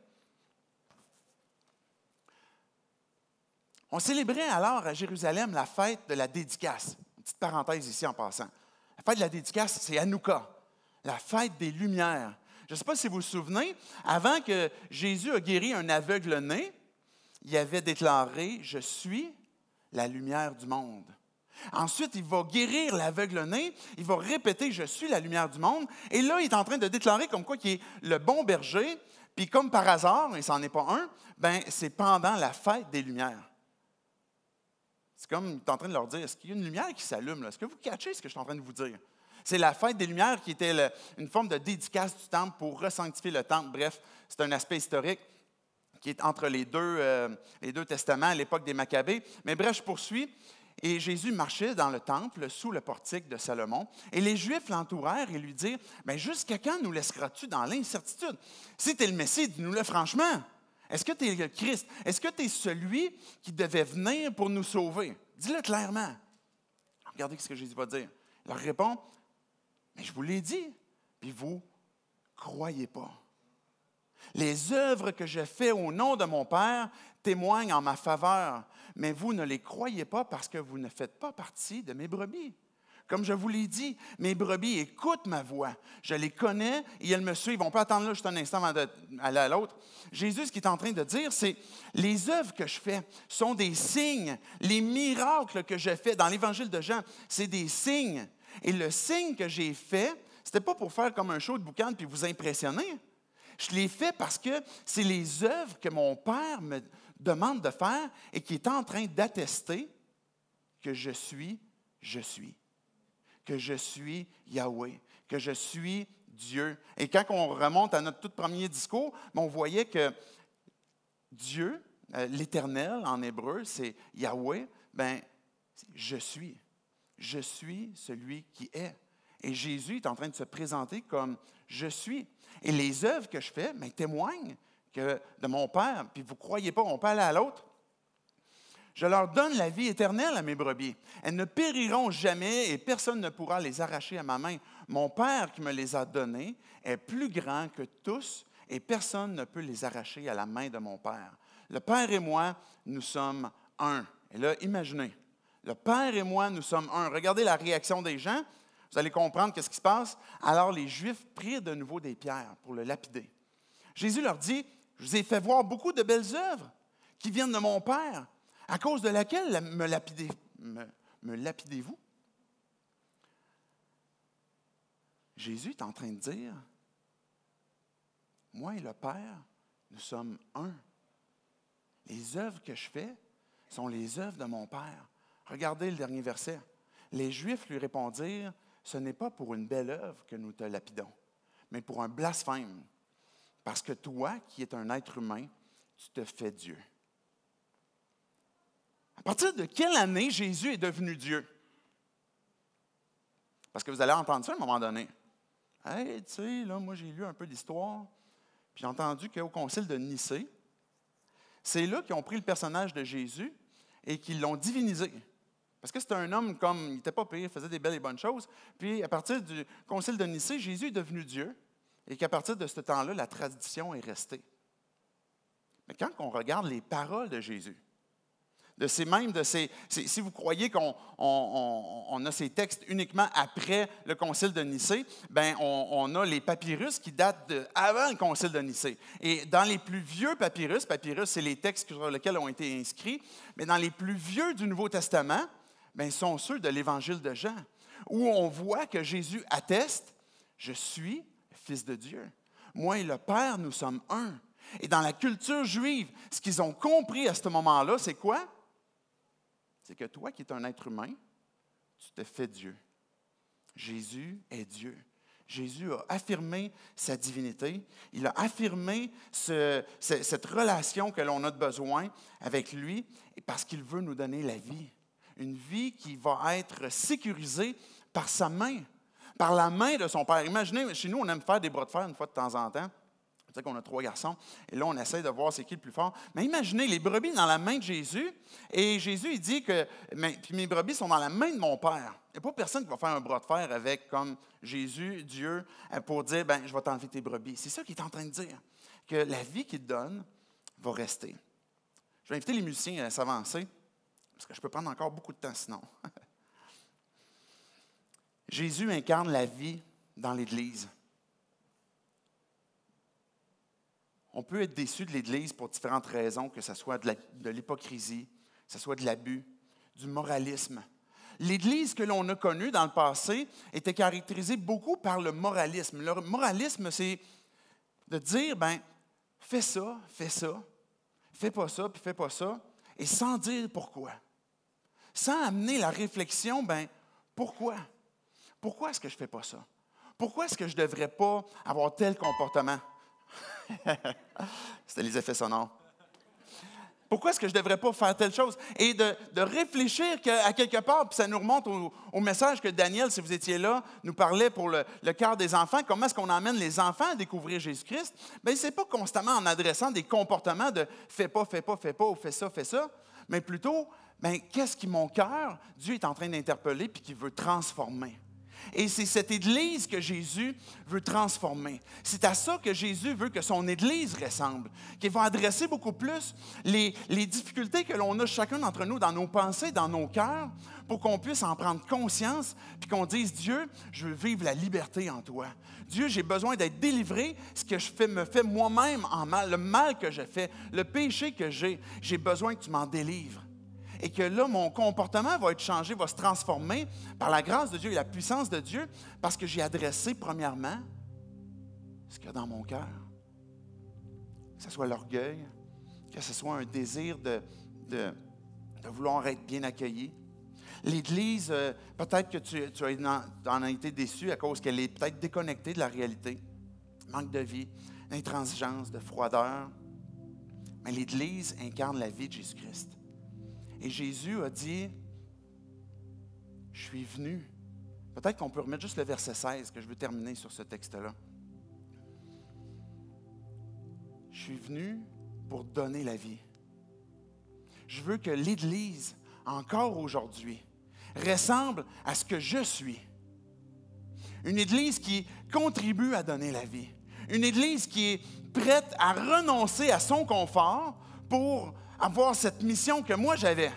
On célébrait alors à Jérusalem la fête de la dédicace. petite parenthèse ici en passant. La fête de la dédicace, c'est Hanouka, la fête des lumières. Je ne sais pas si vous vous souvenez, avant que Jésus a guéri un aveugle né, il avait déclaré Je suis la lumière du monde. Ensuite, il va guérir l'aveugle nez. il va répéter Je suis la lumière du monde. Et là, il est en train de déclarer comme quoi qu'il est le bon berger. Puis, comme par hasard, et n'en est pas un, ben, c'est pendant la fête des lumières. C'est comme il est en train de leur dire Est-ce qu'il y a une lumière qui s'allume Est-ce que vous catchez ce que je suis en train de vous dire C'est la fête des lumières qui était une forme de dédicace du temple pour ressanctifier le temple. Bref, c'est un aspect historique qui est entre les deux, euh, les deux testaments à l'époque des Maccabées. Mais bref, je poursuis. Et Jésus marchait dans le temple sous le portique de Salomon. Et les Juifs l'entourèrent et lui dirent Mais jusqu'à quand nous laisseras-tu dans l'incertitude Si tu es le Messie, dis-nous-le franchement. Est-ce que tu es le Christ Est-ce que tu es celui qui devait venir pour nous sauver Dis-le clairement. Regardez ce que Jésus va dire. Il leur répond Mais je vous l'ai dit, puis vous croyez pas. Les œuvres que je fais au nom de mon Père témoignent en ma faveur, mais vous ne les croyez pas parce que vous ne faites pas partie de mes brebis. Comme je vous l'ai dit, mes brebis écoutent ma voix. Je les connais et elles me suivent. On peut attendre là juste un instant avant d'aller à l'autre. Jésus, ce qu'il est en train de dire, c'est les œuvres que je fais sont des signes. Les miracles que je fais dans l'évangile de Jean, c'est des signes. Et le signe que j'ai fait, ce n'était pas pour faire comme un show de boucan puis vous impressionner. Je l'ai fait parce que c'est les œuvres que mon Père me demande de faire et qui est en train d'attester que je suis, je suis. Que je suis Yahweh, que je suis Dieu. Et quand on remonte à notre tout premier discours, ben, on voyait que Dieu, euh, l'Éternel en hébreu, c'est Yahweh, ben je suis. Je suis celui qui est. Et Jésus est en train de se présenter comme je suis. Et les œuvres que je fais mais témoignent que de mon Père. Puis vous ne croyez pas, on peut aller à l'autre. Je leur donne la vie éternelle à mes brebis. Elles ne périront jamais et personne ne pourra les arracher à ma main. Mon Père qui me les a données est plus grand que tous et personne ne peut les arracher à la main de mon Père. Le Père et moi, nous sommes un. Et là, imaginez, le Père et moi, nous sommes un. Regardez la réaction des gens. Vous allez comprendre qu'est-ce qui se passe. Alors les Juifs prirent de nouveau des pierres pour le lapider. Jésus leur dit, je vous ai fait voir beaucoup de belles œuvres qui viennent de mon Père, à cause de laquelle me, lapidez, me lapidez-vous? Jésus est en train de dire, moi et le Père, nous sommes un. Les œuvres que je fais sont les œuvres de mon Père. Regardez le dernier verset. Les Juifs lui répondirent, ce n'est pas pour une belle œuvre que nous te lapidons, mais pour un blasphème. Parce que toi, qui es un être humain, tu te fais Dieu. À partir de quelle année Jésus est devenu Dieu? Parce que vous allez entendre ça à un moment donné. Hé, tu sais, là, moi, j'ai lu un peu d'histoire, puis j'ai entendu qu'au concile de Nicée, c'est là qu'ils ont pris le personnage de Jésus et qu'ils l'ont divinisé. Parce que c'était un homme comme, il n'était pas pire, il faisait des belles et bonnes choses. Puis à partir du concile de Nicée, Jésus est devenu Dieu et qu'à partir de ce temps-là, la tradition est restée. Mais quand on regarde les paroles de Jésus, de ces mêmes, de ces, si vous croyez qu'on on, a ces textes uniquement après le concile de Nicée, ben on, a les papyrus qui datent de avant le concile de Nicée. Et dans les plus vieux papyrus, papyrus c'est les textes sur lesquels ont été inscrits, mais dans les plus vieux du Nouveau Testament, ben, sont ceux de l'évangile de Jean, où on voit que Jésus atteste Je suis fils de Dieu. Moi et le Père, nous sommes un. Et dans la culture juive, ce qu'ils ont compris à ce moment-là, c'est quoi? C'est que toi qui es un être humain, tu te fais Dieu. Jésus est Dieu. Jésus a affirmé sa divinité, il a affirmé cette relation que l'on a de besoin avec lui, parce qu'il veut nous donner la vie une vie qui va être sécurisée par sa main, par la main de son père. Imaginez, chez nous, on aime faire des bras de fer une fois de temps en temps. sais qu'on a trois garçons, et là, on essaie de voir c'est qui le plus fort. Mais imaginez, les brebis dans la main de Jésus, et Jésus, il dit que mes brebis sont dans la main de mon Père. Il n'y a pas personne qui va faire un bras de fer avec, comme Jésus, Dieu, euh, pour dire, ben, je vais t'enlever tes brebis. C'est ça qu'il est en train de dire, que la vie qu'il donne va rester. Je vais inviter les musiciens à s'avancer parce que je peux prendre encore beaucoup de temps sinon. Jésus incarne la vie dans l'Église. On peut être déçu de l'Église pour différentes raisons, que ce soit de l'hypocrisie, que ce soit de l'abus, du moralisme. L'Église que l'on a connue dans le passé était caractérisée beaucoup par le moralisme. Le moralisme, c'est de dire, ben, fais ça, fais ça, fais pas ça, puis fais pas ça, et sans dire pourquoi sans amener la réflexion, ben pourquoi? Pourquoi est-ce que je ne fais pas ça? Pourquoi est-ce que je ne devrais pas avoir tel comportement? C'était les effets sonores. Pourquoi est-ce que je ne devrais pas faire telle chose? Et de, réfléchir que, à quelque part, puis ça nous remonte au, message que Daniel, si vous étiez là, nous parlait pour le, le cœur des enfants. Comment est-ce qu'on amène les enfants à découvrir Jésus-Christ? Bien, ce n'est pas constamment en adressant des comportements de fais pas, fais pas, fais pas, ou fais ça, fais ça, mais plutôt mais ben, qu'est-ce qui mon cœur, Dieu est en train d'interpeller puis qu'il veut transformer. Et c'est cette Église que Jésus veut transformer. C'est à ça que Jésus veut que son Église ressemble, qu'il va adresser beaucoup plus les, difficultés que l'on a chacun d'entre nous dans nos pensées, dans nos cœurs, pour qu'on puisse en prendre conscience, puis qu'on dise, Dieu, je veux vivre la liberté en toi. Dieu, j'ai besoin d'être délivré, ce que je fais me fais moi-même en mal, le mal que je fais, le péché que j'ai. J'ai besoin que tu m'en délivres et que là, mon comportement va être changé, va se transformer par la grâce de Dieu et la puissance de Dieu parce que j'ai adressé premièrement ce qu'il y a dans mon cœur. Que ce soit l'orgueil, que ce soit un désir de, de, vouloir être bien accueilli. L'Église, euh, peut-être que tu, tu en, en as été déçu à cause qu'elle est peut-être déconnectée de la réalité. Manque de vie, intransigeance, de froideur. Mais l'Église incarne la vie de Jésus-Christ. Et Jésus a dit, je suis venu. Peut-être qu'on peut remettre juste le verset 16 que je veux terminer sur ce texte-là. Je suis venu pour donner la vie. Je veux que l'Église, encore aujourd'hui, ressemble à ce que je suis. Une Église qui contribue à donner la vie. Une Église qui est prête à renoncer à son confort pour avoir cette mission que moi j'avais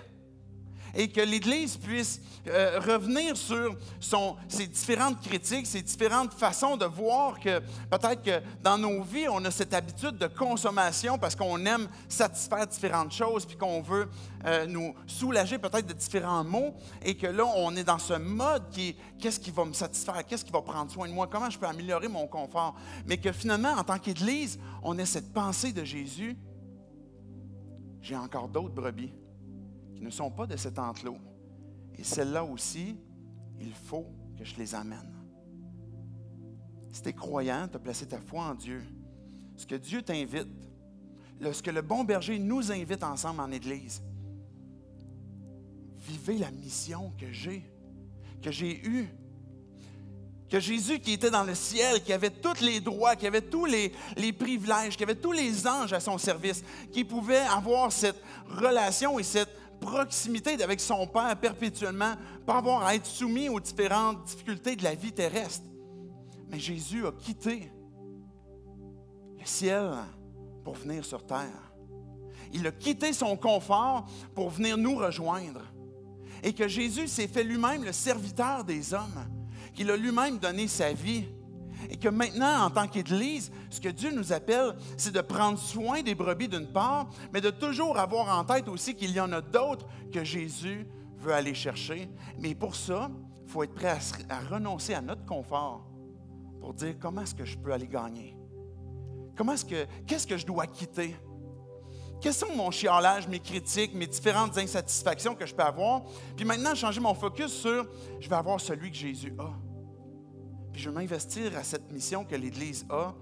et que l'Église puisse euh, revenir sur son, ses différentes critiques, ses différentes façons de voir que peut-être que dans nos vies, on a cette habitude de consommation parce qu'on aime satisfaire différentes choses, puis qu'on veut euh, nous soulager peut-être de différents mots, et que là, on est dans ce mode qui est qu'est-ce qui va me satisfaire, qu'est-ce qui va prendre soin de moi, comment je peux améliorer mon confort, mais que finalement, en tant qu'Église, on a cette pensée de Jésus j'ai encore d'autres brebis qui ne sont pas de cet enclos. Et celles-là aussi, il faut que je les amène. Si tu es croyant, tu as placé ta foi en Dieu. Ce que Dieu t'invite, ce que le bon berger nous invite ensemble en Église, vivez la mission que j'ai, que j'ai eue que Jésus qui était dans le ciel, qui avait tous les droits, qui avait tous les, privilèges, qui avait tous les anges à son service, qui pouvait avoir cette relation et cette proximité avec son Père perpétuellement, pas avoir à être soumis aux différentes difficultés de la vie terrestre. Mais Jésus a quitté le ciel pour venir sur terre. Il a quitté son confort pour venir nous rejoindre. Et que Jésus s'est fait lui-même le serviteur des hommes qu'il a lui-même donné sa vie. Et que maintenant, en tant qu'Église, ce que Dieu nous appelle, c'est de prendre soin des brebis d'une part, mais de toujours avoir en tête aussi qu'il y en a d'autres que Jésus veut aller chercher. Mais pour ça, il faut être prêt à, renoncer à notre confort pour dire comment est-ce que je peux aller gagner? Comment est-ce que, qu'est-ce que je dois quitter? Quels sont mon chialage, mes critiques, mes différentes insatisfactions que je peux avoir? Puis maintenant, changer mon focus sur je vais avoir celui que Jésus a je veux m'investir à cette mission que l'Église a,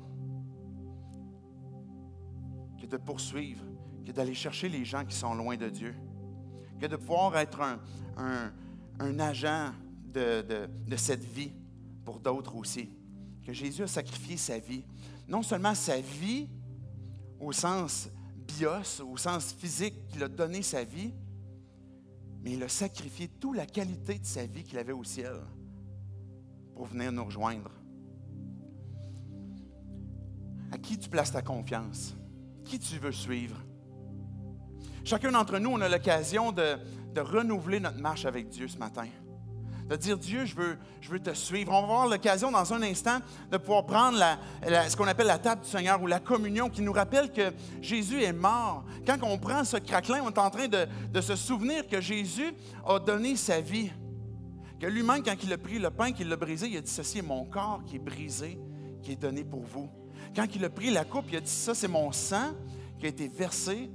que de poursuivre, que d'aller chercher les gens qui sont loin de Dieu, que de pouvoir être un, agent de, cette vie pour d'autres aussi, que Jésus a sacrifié sa vie, non seulement sa vie au sens bios, au sens physique qu'il a donné sa vie, mais il a sacrifié toute la qualité de sa vie qu'il avait au ciel pour venir nous rejoindre. À qui tu places ta confiance? Qui tu veux suivre? Chacun d'entre nous, on a l'occasion de, de, renouveler notre marche avec Dieu ce matin. De dire, Dieu, je veux, je veux te suivre. On va avoir l'occasion dans un instant de pouvoir prendre la, ce qu'on appelle la table du Seigneur ou la communion qui nous rappelle que Jésus est mort. Quand on prend ce craquelin, on est en train de, de se souvenir que Jésus a donné sa vie que lui-même, quand il a pris le pain, qu'il l'a brisé, il a dit, ceci est mon corps qui est brisé, qui est donné pour vous. Quand il a pris la coupe, il a dit, ça c'est mon sang qui a été versé,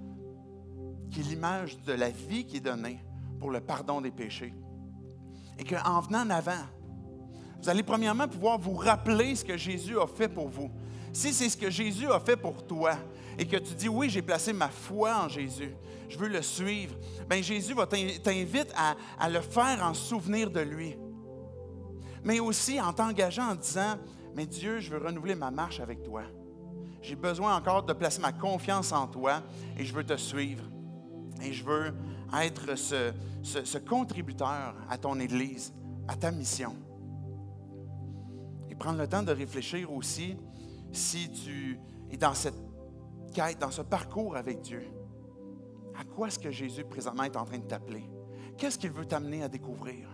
qui est l'image de la vie qui est donnée pour le pardon des péchés. Et qu'en venant en avant, vous allez premièrement pouvoir vous rappeler ce que Jésus a fait pour vous. Si c'est ce que Jésus a fait pour toi et que tu dis oui, j'ai placé ma foi en Jésus, je veux le suivre, bien Jésus t'invite à, à le faire en souvenir de lui. Mais aussi en t'engageant en disant, mais Dieu, je veux renouveler ma marche avec toi. J'ai besoin encore de placer ma confiance en toi et je veux te suivre. Et je veux être ce, ce contributeur à ton Église, à ta mission prendre le temps de réfléchir aussi si tu es dans cette quête, dans ce parcours avec Dieu. À quoi est-ce que Jésus présentement est en train de t'appeler? Qu'est-ce qu'il veut t'amener à découvrir?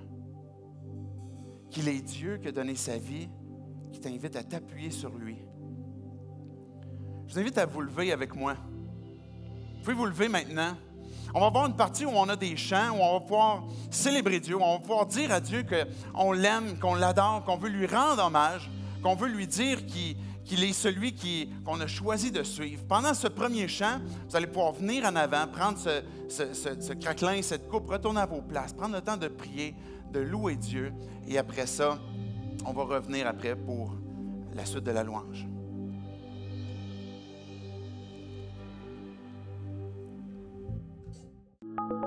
Qu'il est Dieu qui a donné sa vie, qui t'invite à t'appuyer sur lui. Je vous invite à vous lever avec moi. Vous pouvez vous lever maintenant. On va avoir une partie où on a des chants, où on va pouvoir célébrer Dieu, où on va pouvoir dire à Dieu qu'on l'aime, qu'on l'adore, qu'on veut lui rendre hommage, qu'on veut lui dire qu'il est celui qu'on a choisi de suivre. Pendant ce premier chant, vous allez pouvoir venir en avant, prendre ce, ce craquelin, cette coupe, retourner à vos places, prendre le temps de prier, de louer Dieu. Et après ça, on va revenir après pour la suite de la louange. Thank you.